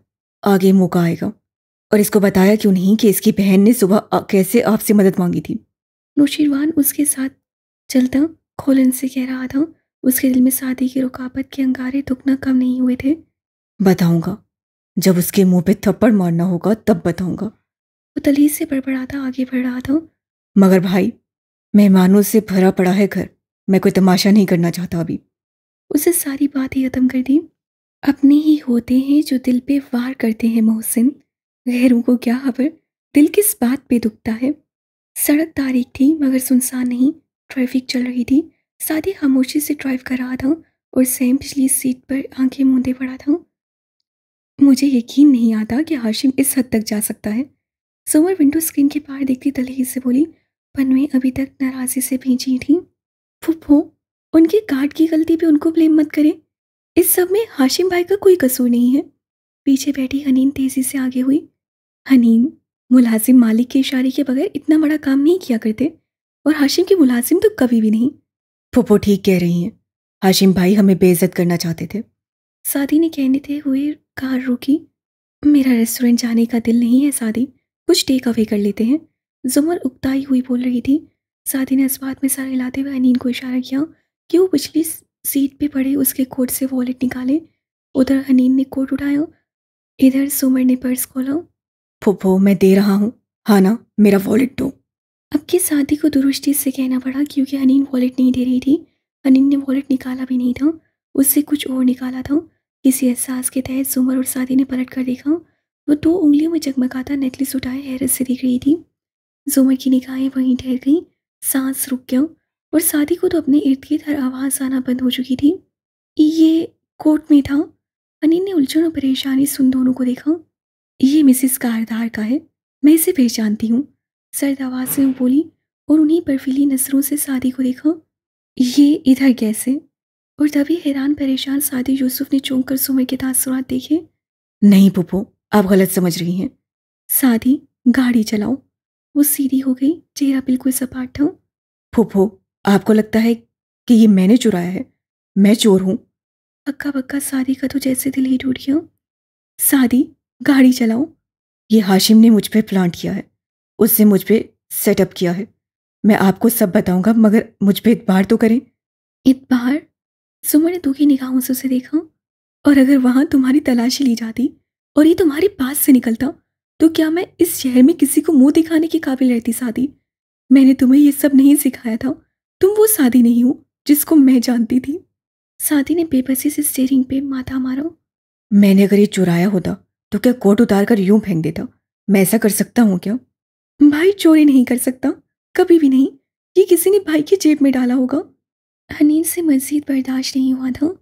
आगे मौका आएगा और इसको बताया क्यों नहीं कि इसकी बहन ने सुबह कैसे आपसे मदद मांगी थी नौशीरवान उसके साथ चलता खोलन से कह रहा था उसके दिल में शादी की रुकावट के अंगारे दुखना कम नहीं हुए थे बताऊंगा जब उसके मुंह पे थप्पड़ मारना होगा तब बताऊंगा वो तलीज से बड़बड़ाता आगे बढ़ रहा था मगर भाई मेहमानों से भरा पड़ा है घर मैं कोई तमाशा नहीं करना चाहता अभी उसे सारी बात ही ख़त्म कर दी अपने ही होते हैं जो दिल पे वार करते हैं मोहसिन गहरों को क्या खबर दिल किस बात पे दुखता है सड़क तारीख थी मगर सुनसान नहीं ट्रैफिक चल रही थी सादी खामोशी से ड्राइव कर रहा था और सैम पिछली सीट पर आंखें मूंदे पड़ा था मुझे यकीन नहीं आता कि हाशिम इस हद तक जा सकता है सोमर विंडो स्क्रीन के पार देखती तलहीज से बोली पनवे अभी तक नाराज़ी से भेजी थी फुफो उनके कार्ड की गलती पे उनको ब्लेम मत करें इस सब में हाशिम भाई का कोई कसूर नहीं है पीछे बैठी हनीन तेज़ी से आगे हुई हनीन मुलाजिम मालिक के इशारे के बगैर इतना बड़ा काम नहीं किया करते और हाशिम के मुलाजिम तो कभी भी नहीं फुफो ठीक कह रही हैं हाशिम भाई हमें बेइज्जत करना चाहते थे सादी ने कहने थे हुए कार रोकी मेरा रेस्टोरेंट जाने का दिल नहीं है सादी कुछ टेक अवे कर लेते हैं जुमर उगताई हुई बोल रही थी सादी ने इस्बात में सारे हिलाते हुए अनिन को इशारा किया कि वो पिछली सीट पे पड़े उसके कोट से वॉलेट निकाले उधर अनिन ने कोट उठाया इधर सुमर ने पर्स खोला फुफो मैं दे रहा हूँ हाँ ना मेरा वॉलेट दो अब के साथी को दुरुस्ती से कहना पड़ा क्योंकि अनिन वॉलेट नहीं दे रही थी अनिन ने वॉलेट निकाला भी नहीं था उससे कुछ और निकाला था किसी एहसास के तहत सुमर और सादी ने पलट कर देखा वो दो उंगलियों में जगमगाता नेकलेस उठाए हैरत से दिख रही थी जोमर की निगाहें वहीं ठहर गईं सांस रुक गया और सादी को तो अपने इर्द गिर्द हर आवाज़ आना बंद हो चुकी थी ये कोर्ट में था अनिल ने उलझन और परेशानी सुन दोनों को देखा ये मिसिस कारदार का है मैं इसे पहचानती हूँ सर्द आवाज़ से बोली और उन्हीं बर्फीली नज़रों से सादी को देखा ये इधर कैसे और तभी हैरान परेशान सादी यूसुफ ने चौंक कर सुमर के तासुरात देखे नहीं पुपो आप गलत समझ रही हैं सादी गाड़ी चलाओ वो सीधी हो गई चेहरा बिल्कुल सपाट हो फूफो आपको लगता है कि ये मैंने चुराया है मैं चोर हूं अक्का बक्का सादी का तो जैसे दिल ही टूट गया सादी गाड़ी चलाओ ये हाशिम ने मुझ पर प्लांट किया है उससे मुझ पर सेटअप किया है मैं आपको सब बताऊंगा मगर मुझ पर इतबार तो करें इतबार सुमर ने दुखी निगाहों से उसे देखा और अगर वहां तुम्हारी तलाशी ली जाती और ये तुम्हारे पास से निकलता तो क्या मैं इस शहर में किसी को मुंह दिखाने के काबिल रहती सादी मैंने तुम्हें ये सब नहीं सिखाया था तुम वो सादी नहीं हो जिसको मैं जानती थी सादी ने बेबसी से स्टेरिंग पे माथा मारा मैंने अगर ये चुराया होता तो क्या कोट उतार कर यूं फेंक देता मैं ऐसा कर सकता हूँ क्या भाई चोरी नहीं कर सकता कभी भी नहीं ये किसी ने भाई की जेब में डाला होगा हनीन से मजीद बर्दाश्त नहीं हुआ था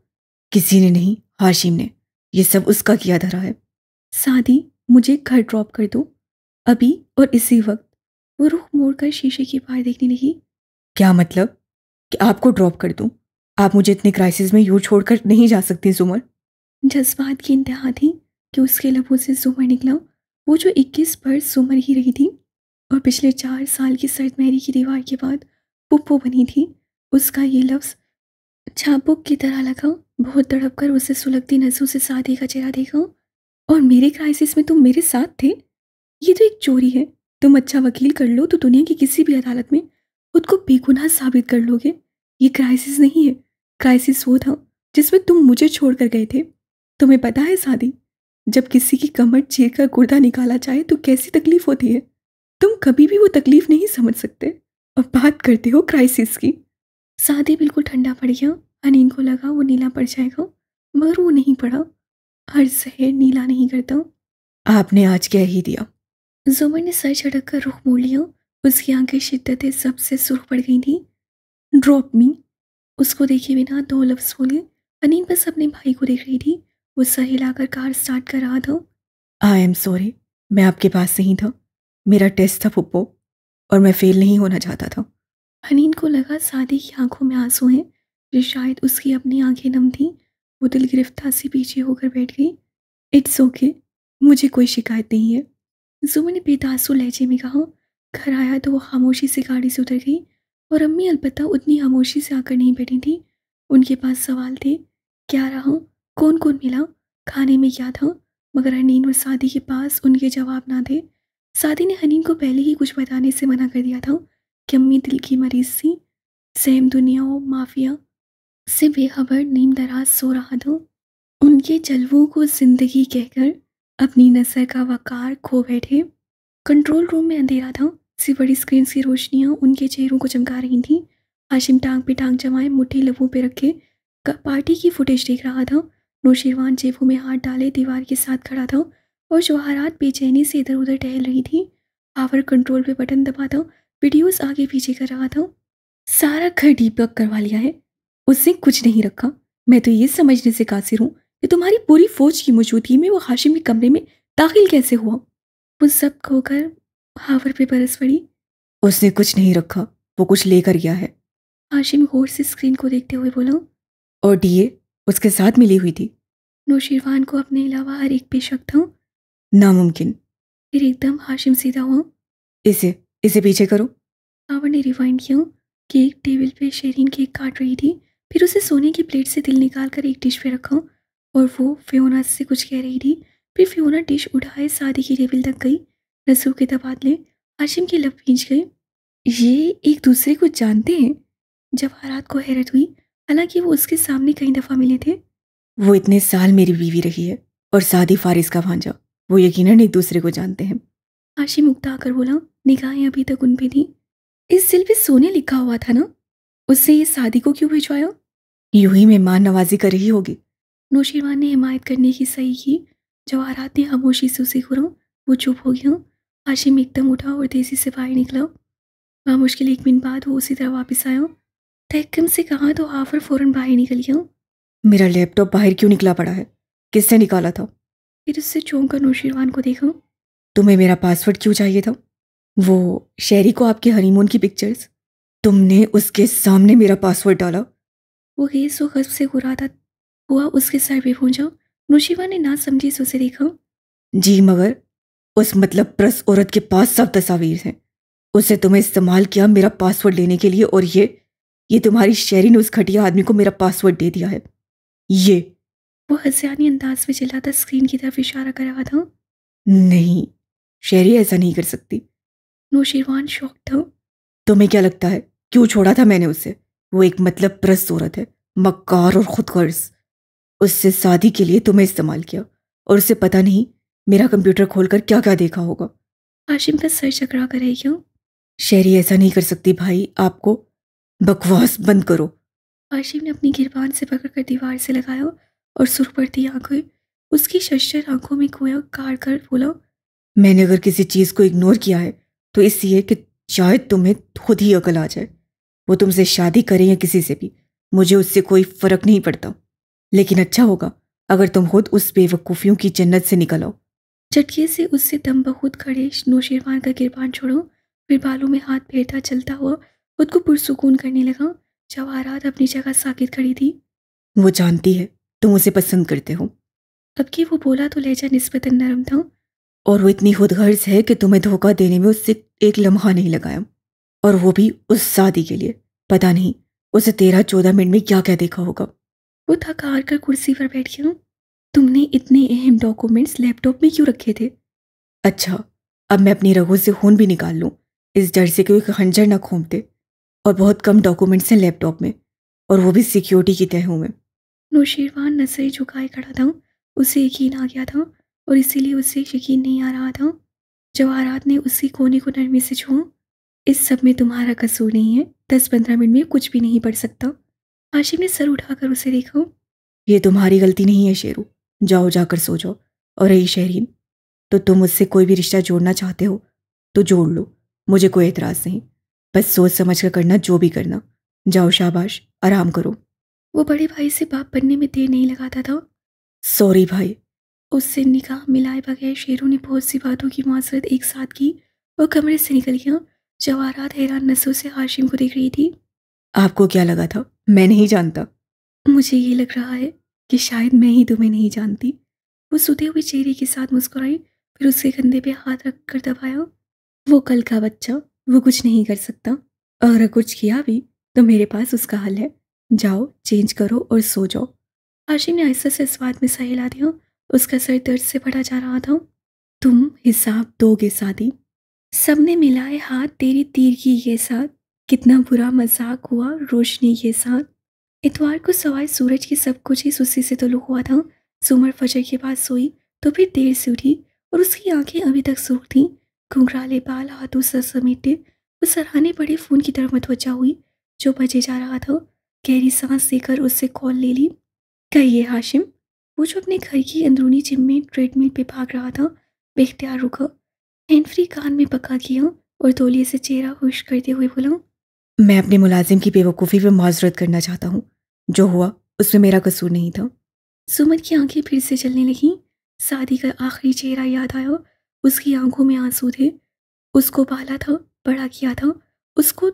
किसी ने नहीं हाशिम ने यह सब उसका किया धरा है सादी मुझे घर ड्रॉप कर दो अभी और इसी वक्त वो रुख मोड़कर शीशे की बाहर देखने लगी क्या मतलब कि आपको ड्रॉप कर दूँ आप मुझे इतने क्राइसिस में यूँ छोड़कर नहीं जा सकती जुमर जज्बात की इंतहा थी कि उसके लबों से जुमर निकला वो जो इक्कीस पर जुमर ही रही थी और पिछले चार साल की सर्द महरी की दीवार के बाद पुप्पो बनी थी उसका ये लफ्ज़ छापुक की तरह लगा बहुत तड़प कर उसे सुलगती नसों से सादी का चेहरा देखा और मेरे क्राइसिस में तुम मेरे साथ थे ये तो एक चोरी है तुम अच्छा वकील कर लो तो दुनिया की किसी भी अदालत में खुद को बेगुनाह साबित कर लोगे ये क्राइसिस नहीं है क्राइसिस वो था जिसमें तुम मुझे छोड़ कर गए थे तुम्हें पता है शादी जब किसी की कमर चीर कर गुर्दा निकाला जाए तो कैसी तकलीफ होती है तुम कभी भी वो तकलीफ नहीं समझ सकते और बात करते हो क्राइसिस की सादी बिल्कुल ठंडा पड़ गया अनिन को लगा वो नीला पड़ जाएगा मगर वो नहीं पड़ा और जहर नीला नहीं करता हूँ आपने आज क्या ही दिया जुमर ने सर झड़क कर रुख मोड़ लिया उसकी आंखें शिद्दत सबसे सुरख पड़ गई थी ड्रॉप मी उसको देखे बिना दो लफ्ज़ बोले अनिल बस अपने भाई को देख रही थी वो सर हिलाकर कार स्टार्ट कर रहा था आई एम सॉरी मैं आपके पास नहीं था मेरा टेस्ट था फुप्पो और मैं फेल नहीं होना चाहता था हनीन को लगा सादी की आंखों में आंसू हैं जो शायद उसकी अपनी आंखें नम थीं वो दिल गिरफ्तार से पीछे होकर बैठ गई इट्स ओके मुझे कोई शिकायत नहीं है जुम्मन ने बेतासु लहजे में कहा घर आया तो वो खामोशी से गाड़ी से उतर गई और अम्मी अलबत्ता उतनी खामोशी से आकर नहीं बैठी थी उनके पास सवाल थे क्या रहा कौन कौन मिला खाने में क्या था मगर हनीन और सादी के पास उनके जवाब ना थे सादी ने हनीन को पहले ही कुछ बताने से मना कर दिया था कि अम्मी दिल की मरीज थी सहम दुनिया माफिया से बेखबर नीम दराज सो रहा था उनके जलवों को जिंदगी कहकर अपनी नज़र का वकार खो बैठे कंट्रोल रूम में अंधेरा था सिर्फ बड़ी स्क्रीन की रोशनियाँ उनके चेहरों को चमका रही थीं आशिम टांग पे टांग जमाए मुठ्ठी लबों पे रखे पार्टी की फुटेज देख रहा था नौशीरवान जेबों में हाथ डाले दीवार के साथ खड़ा था और जवाहरात बेचैनी से इधर उधर टहल रही थी पावर कंट्रोल पे बटन दबा था वीडियोस आगे पीछे कर रहा था सारा घर डीपक करवा लिया है उससे कुछ नहीं रखा मैं तो ये समझने से कासिर हूँ कि तुम्हारी पूरी फौज की मौजूदगी में वो हाशिमी कमरे में दाखिल कैसे हुआ वो सब खोकर हावर पे बरस पड़ी उसने कुछ नहीं रखा वो कुछ लेकर गया है हाशिम गौर से स्क्रीन को देखते हुए बोला और डीए उसके साथ मिली हुई थी नौशिरवान को अपने अलावा हर एक पे शक था नामुमकिन फिर एकदम हाशिम सीधा हुआ इसे इसे पीछे करो हावर ने रिवाइंड किया कि एक टेबल पे शेरिन केक काट रही थी फिर उसे सोने की प्लेट से तिल निकाल कर एक डिश पे रखा और वो फ्योना से कुछ कह रही थी फिर फ्योना डिश उठाए शादी की टेबल तक गई रसू के तबादले हाशिम के लब खींच गए ये एक दूसरे को जानते हैं जवाहरात को हैरत हुई हालांकि वो उसके सामने कई दफ़ा मिले थे वो इतने साल मेरी बीवी रही है और सादी फारिस का भांजा वो यकीन एक दूसरे को जानते हैं हाशिम उगता आकर बोला निगाहें अभी तक उन पर थी इस दिल पे सोने लिखा हुआ था ना उससे ये शादी को क्यों भिजवाया यूं ही मेहमान नवाजी कर रही होगी नौशीरवान ने हिमायत करने की सही की जवाहरात ने खामोशी से उसे घुरा वो चुप हो गया आशिम एकदम उठा और तेज़ी से बाहर निकला वहाँ मुश्किल एक मिनट बाद वो उसी तरह वापस आया तहकम से कहा तो हाफर फ़ौरन बाहर निकल गया मेरा लैपटॉप बाहर क्यों निकला पड़ा है किससे निकाला था फिर उससे चौंक कर नौशीरवान को देखा तुम्हें मेरा पासवर्ड क्यों चाहिए था वो शहरी को आपके हनीमून की पिक्चर्स तुमने उसके सामने मेरा पासवर्ड डाला वो गेस सो गजब से हो रहा था हुआ उसके सर भी भूंजो नौशिवा ने ना समझी से उसे देखा जी मगर उस मतलब प्रस औरत के पास सब तस्वीर हैं उसे तुम्हें इस्तेमाल किया मेरा पासवर्ड लेने के लिए और ये ये तुम्हारी शहरी ने उस घटिया आदमी को मेरा पासवर्ड दे दिया है ये वो हसियानी अंदाज में चिल्लाता स्क्रीन की तरफ इशारा कर रहा था नहीं शहरी ऐसा नहीं कर सकती नौशिरवान शौक था तुम्हें क्या लगता है क्यों छोड़ा था मैंने उसे वो एक मतलब प्रस्त औरत है मक्कार और खुदगर्ज उससे शादी के लिए तुम्हें इस्तेमाल किया और उसे पता नहीं मेरा कंप्यूटर खोलकर क्या क्या देखा होगा आशिम का सर चकरा कर रही क्यों शहरी ऐसा नहीं कर सकती भाई आपको बकवास बंद करो आशिम ने अपनी गिरबान से पकड़कर दीवार से लगाया और सुर पर दी आंखें उसकी शशर आंखों में कुएं काट कर बोला मैंने अगर किसी चीज़ को इग्नोर किया है तो इसलिए कि शायद तुम्हें खुद ही अकल आ जाए वो तुमसे शादी करे या किसी से भी मुझे उससे कोई फर्क नहीं पड़ता लेकिन अच्छा होगा अगर तुम खुद उस बेवकूफ़ियों की जन्नत से निकल आओ चटके से उससे दम बहुत खड़े नौशेरवान का किरपान छोड़ो फिर बालों में हाथ फेरता चलता हुआ खुद को पुरसकून करने लगा जवाहरात अपनी जगह साकित खड़ी थी वो जानती है तुम उसे पसंद करते हो अब कि वो बोला तो लहजा नस्बता नरम था और वो इतनी खुदगर्ज है कि तुम्हें धोखा देने में उससे एक लम्हा नहीं लगाया और वो भी उस शादी के लिए पता नहीं उसे तेरह चौदह मिनट में क्या क्या देखा होगा वो थक हार कर कुर्सी पर बैठ गया तुमने इतने अहम डॉक्यूमेंट्स लैपटॉप में क्यों रखे थे अच्छा अब मैं अपनी रगों से खून भी निकाल लूँ इस डर से कोई खंजर न खूमते और बहुत कम डॉक्यूमेंट्स हैं लैपटॉप में और वो भी सिक्योरिटी की तहों में नौशेरवान नजरें झुकाए खड़ा था उसे यकीन आ गया था और इसीलिए उसे यकीन नहीं आ रहा था जवाहरात ने उसी कोने को नरमी से छूँ इस सब में तुम्हारा कसूर नहीं है दस पंद्रह मिनट में कुछ भी नहीं पढ़ सकता आशिम ने सर उठाकर उसे देखा ये तुम्हारी गलती नहीं है शेरू जाओ जाकर सो जाओ और रही शहरीन तो तुम मुझसे कोई भी रिश्ता जोड़ना चाहते हो तो जोड़ लो मुझे कोई एतराज़ नहीं बस सोच समझ कर करना जो भी करना जाओ शाबाश आराम करो वो बड़े भाई से बाप बनने में देर नहीं लगाता था सॉरी भाई उससे निकाह मिलाए बगैर शेरू ने बहुत सी बातों की मासरत एक साथ की और कमरे से निकल गया जवाहरात हैरान नसों से हाशिम को देख रही थी आपको क्या लगा था मैं नहीं जानता मुझे ये लग रहा है कि शायद मैं ही तुम्हें नहीं जानती वो सुते हुए चेहरे के साथ मुस्कुराई फिर उसके कंधे पे हाथ रख कर दबाया वो कल का बच्चा वो कुछ नहीं कर सकता अगर कुछ किया भी तो मेरे पास उसका हल है जाओ चेंज करो और सो जाओ हाशिम ने ऐसा से स्वाद में सही ला दिया उसका सर दर्द से पड़ा जा रहा था तुम हिसाब दोगे शादी सबने मिलाए हाथ तेरी तीरगी के साथ कितना बुरा मजाक हुआ रोशनी के साथ इतवार को सवाए सूरज की सब कुछ ही सुस्सी से तो हुआ था सुमर फजर के बाद सोई तो फिर देर से उठी और उसकी आंखें अभी तक सूख थीं घुघराले बाल हाथों से समेटे वो सराहने पड़े फ़ोन की तरफ मतवजा हुई जो बजे जा रहा था गहरी सांस देकर उससे कॉल ले ली कहिए हाशिम वो जो अपने घर की अंदरूनी जिम में ट्रेडमिल पे भाग रहा था बेख्तियार रुका हैंड फ्री कान में पका किया और तौलिए से चेहरा खुश करते हुए बोला मैं अपने मुलाजिम की बेवकूफ़ी पर माजरत करना चाहता हूँ जो हुआ उसमें मेरा कसूर नहीं था सुमन की आंखें फिर से चलने लगी सादी का आखिरी चेहरा याद आया उसकी आंखों में आंसू थे उसको पाला था बड़ा किया था उसको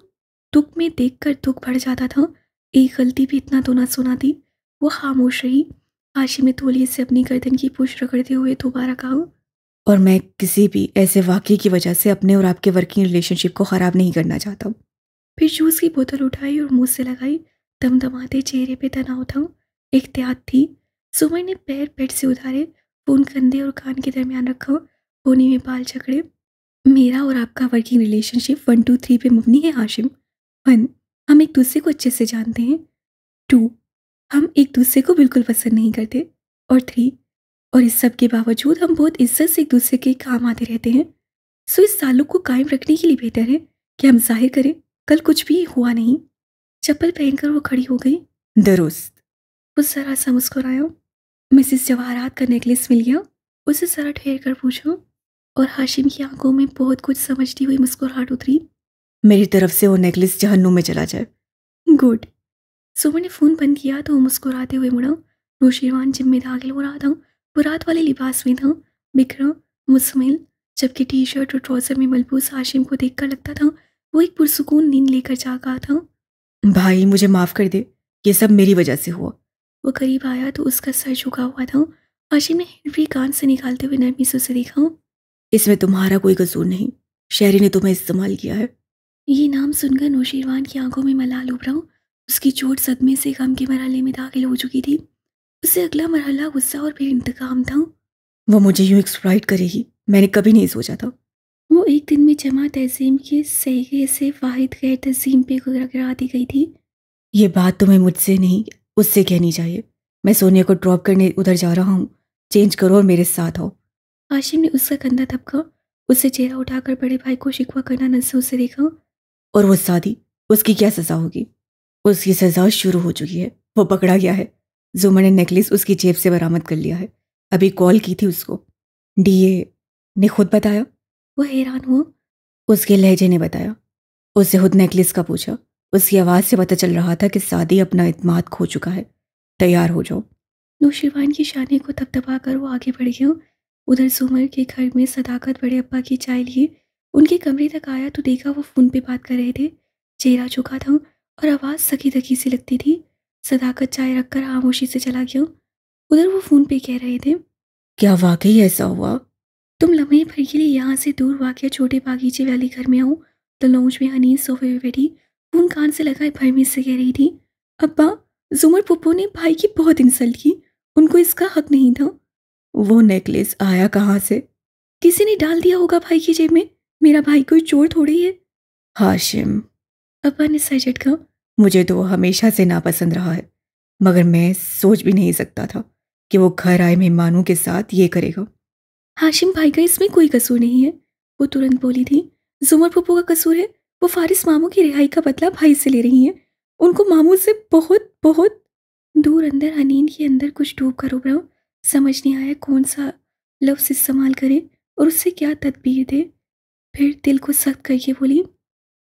दुख में देख कर दुख बढ़ जाता था एक गलती भी इतना तो ना सुना थी वो खामोश रही आशी में तोलिए से अपनी गर्दन की पुश रगड़ते हुए दोबारा कहा और मैं किसी भी ऐसे वाक़े की वजह से अपने और आपके वर्किंग रिलेशनशिप को ख़राब नहीं करना चाहता हूँ फिर जूस की बोतल उठाई और मुँह से लगाई दम दमाते चेहरे पे तनाव था एहतियात थी सुमन ने पैर पेट से उतारे फ़ोन कंधे और कान के दरमियान रखा कोने में बाल चकड़े मेरा और आपका working relationship one two three पे मुबनी है हाशिम वन हम एक दूसरे को अच्छे से जानते हैं टू हम एक दूसरे को बिल्कुल पसंद नहीं करते और थ्री और इस सब के बावजूद हम बहुत इज्जत से एक दूसरे के काम आते रहते हैं सो इस ताल्लुक को कायम रखने के लिए बेहतर है कि हम जाहिर करें कल कुछ भी हुआ नहीं चप्पल पहनकर वो खड़ी हो गई दुरुस्त उस जरा सा मुस्कुराया मिसिस जवाहरात का नेकलेस मिल गया उसे जरा ठहर कर पूछो और हाशिम की आंखों में बहुत कुछ समझती हुई मुस्कुराहट उतरी मेरी तरफ से वो नेकलेस जहन्नुम में चला जाए गुड सुबह ने फ़ोन बंद किया तो वो मुस्कुराते हुए मुड़ा नौशीरवान जिम में दाखिल हो रहा था बुरात वाले लिबास में था बिखरा मुसमिल जबकि टी शर्ट और ट्राउज़र में मलबूस हाशिम को देखकर लगता था वो एक पुरसकून नींद लेकर जा रहा था भाई मुझे माफ़ कर दे ये सब मेरी वजह से हुआ वो करीब आया तो उसका सर झुका हुआ था हाशिम ने हेनरी कान से निकालते हुए नरमी से उसे देखा इसमें तुम्हारा कोई कसूर नहीं शहरी ने तुम्हें इस्तेमाल किया है ये नाम सुनकर नौशीरवान की आंखों में मलाल उभरा उसकी चोट सदमे से गम के मराले में दाखिल हो चुकी थी उसे अगला मरहला गुस्सा और फिर इंतकाम था वो मुझे यूँ एक्सप्राइट करेगी मैंने कभी नहीं सोचा था वो एक दिन में जमा तहजीम के सही से वाहिद गैर तजीम पे करा दी गई थी ये बात तुम्हें मुझसे नहीं उससे कहनी चाहिए मैं सोनिया को ड्रॉप करने उधर जा रहा हूँ चेंज करो और मेरे साथ आओ आशिम ने उसका कंधा थपका उससे चेहरा उठाकर बड़े भाई को शिकवा करना नजर से देखा और वो शादी उसकी क्या सज़ा होगी उसकी सज़ा शुरू हो चुकी है वो पकड़ा गया है जुमा ने नेकलेस उसकी जेब से बरामद कर लिया है अभी कॉल की थी उसको डीए ने खुद बताया वो हैरान हुआ उसके लहजे ने बताया उसे खुद नेकलेस का पूछा उसकी आवाज़ से पता चल रहा था कि सादी अपना इतमाद खो चुका है तैयार हो जाओ नौशिरवान की शानी को तबा कर वो आगे बढ़ गया उधर सुमर के घर में सदाकत बड़े अब्बा की चाय लिए उनके कमरे तक आया तो देखा वो फ़ोन पे बात कर रहे थे चेहरा चुका था और आवाज़ सकी धकी सी लगती थी सदाकत चाय रखकर खामोशी से चला गया उधर वो फ़ोन पे कह रहे थे क्या वाकई ऐसा हुआ तुम लम्हे भर के लिए यहाँ से दूर वाक्य छोटे बागीचे वाले घर में आओ तो लौज में अनीस सोफे में बैठी फोन कान से लगाए भरमीज से कह रही थी अब्बा जुमर पप्पो ने भाई की बहुत इंसल्ट की उनको इसका हक नहीं था वो नेकलेस आया कहाँ से किसी ने डाल दिया होगा भाई की जेब में मेरा भाई कोई चोर थोड़ी है हाशिम अब्बा ने सर झटका मुझे तो हमेशा से नापसंद रहा है मगर मैं सोच भी नहीं सकता था कि वो घर आए मेहमानों के साथ ये करेगा हाशिम भाई का इसमें कोई कसूर नहीं है वो तुरंत बोली थी जुमर पप्पू का कसूर है वो फारिस मामू की रिहाई का बदला भाई से ले रही हैं उनको मामू से बहुत बहुत दूर अंदर अनिन के अंदर कुछ डूब कर उभरा समझ नहीं आया कौन सा लफ्स इस्तेमाल करे और उससे क्या तदबीर दे फिर दिल को सख्त करके बोली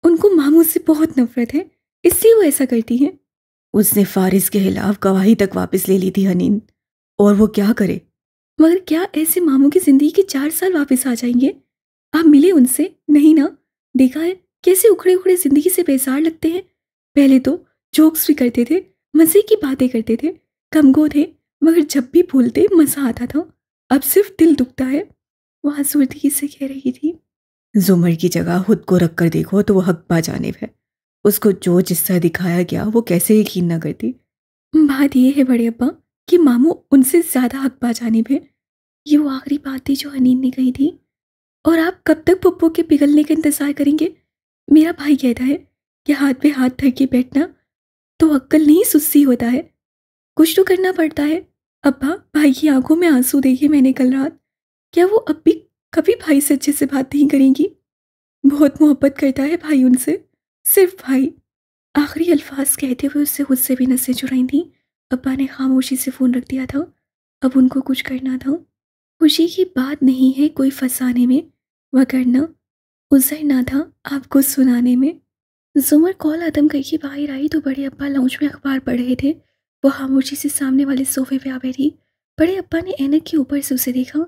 उनको मामू से बहुत नफरत है इसलिए वो ऐसा करती है उसने फारिस के खिलाफ गवाही तक वापस ले ली थी हनीन और वो क्या करे मगर क्या ऐसे मामू की जिंदगी के चार साल वापस आ जाएंगे आप मिले उनसे नहीं ना देखा है कैसे उखड़े उखड़े जिंदगी से बेसार लगते हैं पहले तो जोक्स भी करते थे मज़े की बातें करते थे कमगो थे मगर जब भी भूलते मज़ा आता था अब सिर्फ दिल दुखता है वह आसूदगी से कह रही थी जुमर की जगह खुद को रख कर देखो तो वो हक पा जाने है उसको जो जिस्सा दिखाया गया वो कैसे यकीन ना करती बात यह है बड़े अब्बा कि मामू उनसे ज़्यादा हक पा जाने पर ये वो आखिरी बात थी जो अनिल ने कही थी और आप कब तक पप्पू के पिघलने का इंतज़ार करेंगे मेरा भाई कहता है कि हाथ पे हाथ धर के बैठना तो अक्कल नहीं सुस्सी होता है कुछ तो करना पड़ता है अब्बा भाई की आंखों में आंसू देखे मैंने कल रात क्या वो अब भी कभी भाई से अच्छे से बात नहीं करेंगी बहुत मोहब्बत करता है भाई उनसे सिर्फ भाई आखिरी अल्फाज कहते हुए उससे खुद से भी नसें चुराई थी अब्बा ने खामोशी से फ़ोन रख दिया था अब उनको कुछ करना था खुशी की बात नहीं है कोई फंसाने में वह करना ना था आपको सुनाने में जुमर कॉल आदम करके बाहर आई तो बड़े अब्बा लाउंज में अखबार पढ़ रहे थे वो खामोशी से सामने वाले सोफे पे आ बैठी बड़े अब्बा ने ऐनक के ऊपर से उसे देखा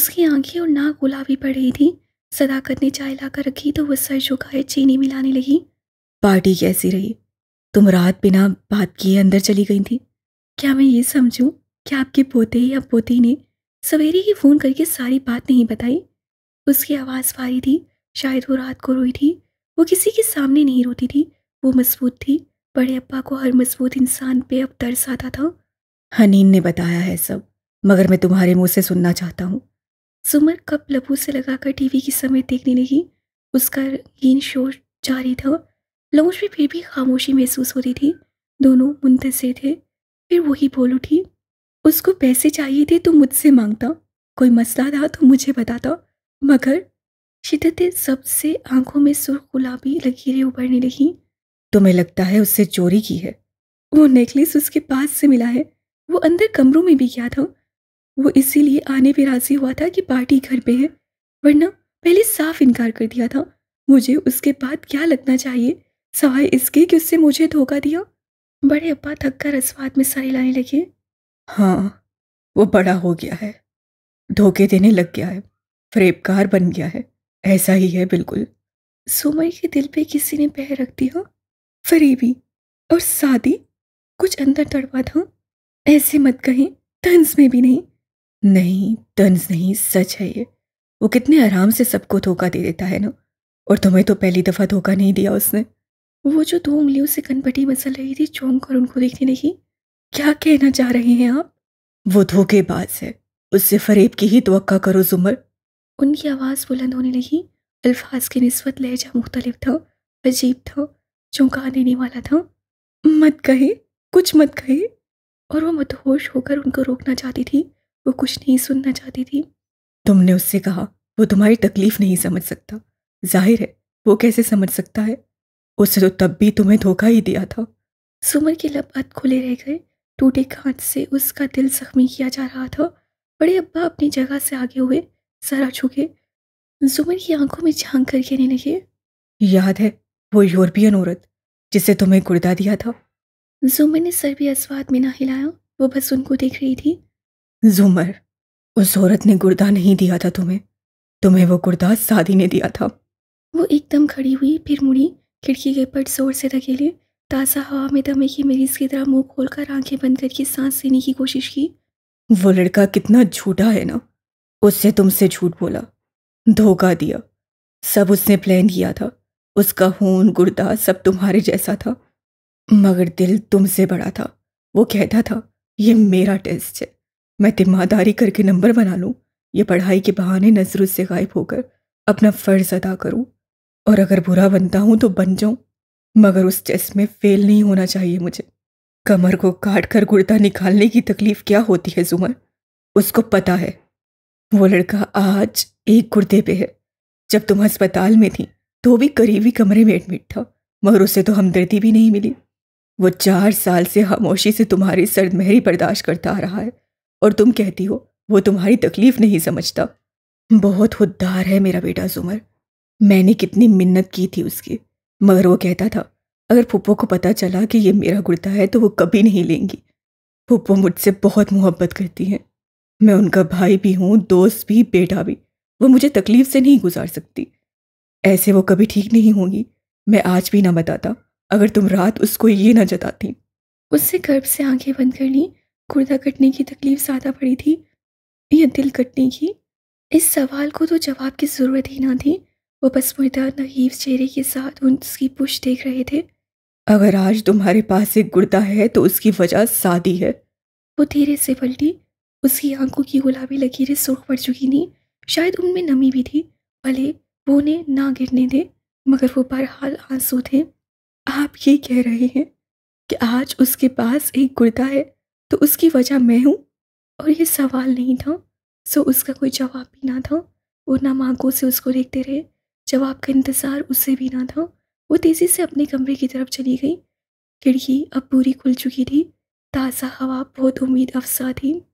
उसकी आंखें और नाक गुलाबी पड़ रही थी सदाकत ने चाय लाकर रखी तो वह सर झुकाए चीनी मिलाने लगी पार्टी कैसी रही तुम रात बिना बात किए अंदर चली गई थी क्या मैं ये समझूं कि आपके पोते या पोती ने सवेरे ही फ़ोन करके सारी बात नहीं बताई उसकी आवाज़ फारी थी शायद वो रात को रोई थी वो किसी के सामने नहीं रोती थी वो मजबूत थी बड़े अप्पा को हर मजबूत इंसान पे अब तरस आता था हनीन ने बताया है सब मगर मैं तुम्हारे मुंह से सुनना चाहता हूँ सुमर कप लबू से लगाकर टीवी की समय देखने लगी उसका गीन शोर जारी था लॉन्च में फिर भी खामोशी महसूस हो रही थी दोनों मुंतजर थे फिर वही बोल उठी उसको पैसे चाहिए थे तो मुझसे मांगता कोई मसला था तो मुझे बताता मगर शिदत सबसे आंखों में सुर्ख गुलाबी लकीरें उभरने लगी तुम्हें लगता है उससे चोरी की है वो नेकलेस उसके पास से मिला है वो अंदर कमरों में भी गया था वो इसीलिए आने पर राज़ी हुआ था कि पार्टी घर पे है वरना पहले साफ इनकार कर दिया था मुझे उसके बाद क्या लगना चाहिए सवाए इसके कि उससे मुझे धोखा दिया बड़े अब्बा थक कर रसवाद में सारे लाने लगे हाँ वो बड़ा हो गया है धोखे देने लग गया है फरेबकार बन गया है ऐसा ही है बिल्कुल सुमर के दिल पे किसी ने पैर रख दिया फरीबी और शादी कुछ अंदर तड़पा था ऐसे मत कहें तंज में भी नहीं नहीं तंज नहीं सच है ये वो कितने आराम से सबको धोखा दे देता है ना और तुम्हें तो पहली दफ़ा धोखा नहीं दिया उसने वो जो दो उंगलियों से कनपटी मसल रही थी चौंक कर उनको देखने लगी क्या कहना चाह रहे हैं आप वो धोखेबाज है उससे फरेब की ही तो करो जुमर उनकी आवाज़ बुलंद होने लगी अल्फाज के नस्बत लहजा मुख्तलिफ था अजीब था चौंका देने वाला था मत कहे कुछ मत कहे और वो मतहोश होकर उनको रोकना चाहती थी वो कुछ नहीं सुनना चाहती थी तुमने उससे कहा वो तुम्हारी तकलीफ नहीं समझ सकता जाहिर है वो कैसे समझ सकता है उससे तो तब भी तुम्हें धोखा ही दिया था सुमर के लबात खुले रह गए टूटे कांच से उसका दिल जख्मी किया जा रहा था बड़े अब्बा अपनी जगह से आगे हुए सरा झुके जुमर की आंखों में झांक कर कहने लगे याद है वो यूरोपियन औरत जिसे तुम्हें गुर्दा दिया था जुमर ने सर भी अस्वाद में ना हिलाया वो बस उनको देख रही थी जुमर उस औरत ने गुर्दा नहीं दिया था तुम्हें तुम्हें वो गुर्दा सादी ने दिया था वो एकदम खड़ी हुई फिर मुड़ी खिड़की के पट जोर से धकेले ताज़ा हवा में दमे की मरीज की तरह मुंह कर आंखें बंद करके सांस लेने की कोशिश की वो लड़का कितना झूठा है ना उससे तुमसे झूठ बोला धोखा दिया सब उसने प्लान किया था उसका खून गुर्दा सब तुम्हारे जैसा था मगर दिल तुमसे बड़ा था वो कहता था ये मेरा टेस्ट है मैं तिमादारी करके नंबर बना लूँ ये पढ़ाई के बहाने नजरों से गायब होकर अपना फ़र्ज अदा करूँ और अगर बुरा बनता हूँ तो बन जाऊँ मगर उस चेस में फेल नहीं होना चाहिए मुझे कमर को काट कर गुर्दा निकालने की तकलीफ क्या होती है जुमर उसको पता है वो लड़का आज एक गुर्दे पे है जब तुम अस्पताल में थी तो भी करीबी कमरे में एडमिट था मगर उसे तो हमदर्दी भी नहीं मिली वो चार साल से खामोशी से तुम्हारी सर्द बर्दाश्त करता आ रहा है और तुम कहती हो वो तुम्हारी तकलीफ नहीं समझता बहुत खुददार है मेरा बेटा जुमर मैंने कितनी मिन्नत की थी उसकी मगर वो कहता था अगर फुप्पो को पता चला कि ये मेरा कुर्ता है तो वो कभी नहीं लेंगी फुप्पो मुझसे बहुत मोहब्बत करती हैं मैं उनका भाई भी हूँ दोस्त भी बेटा भी वो मुझे तकलीफ से नहीं गुजार सकती ऐसे वो कभी ठीक नहीं होंगी मैं आज भी ना बताता अगर तुम रात उसको ये ना जताती उससे गर्भ से आंखें बंद कर ली गुर्दा कटने की तकलीफ ज़्यादा पड़ी थी या दिल कटने की इस सवाल को तो जवाब की ज़रूरत ही ना थी वो बस मुर्दा नहीव चेहरे के साथ उसकी पुश देख रहे थे अगर आज तुम्हारे पास एक गुर्दा है तो उसकी वजह सादी है वो धीरे से पलटी उसकी आंखों की गुलाबी लकीरें सूख पड़ चुकी थी शायद उनमें नमी भी थी भले वो उन्हें ना गिरने दे मगर वो बहरहाल आंसू थे आप ये कह रहे हैं कि आज उसके पास एक गुर्दा है तो उसकी वजह मैं हूँ और ये सवाल नहीं था सो उसका कोई जवाब भी ना था वो ना आंखों से उसको देखते रहे जवाब का इंतज़ार उससे भी ना था वो तेज़ी से अपने कमरे की तरफ चली गई खिड़की अब पूरी खुल चुकी थी ताज़ा हवा बहुत उम्मीद अफसा थी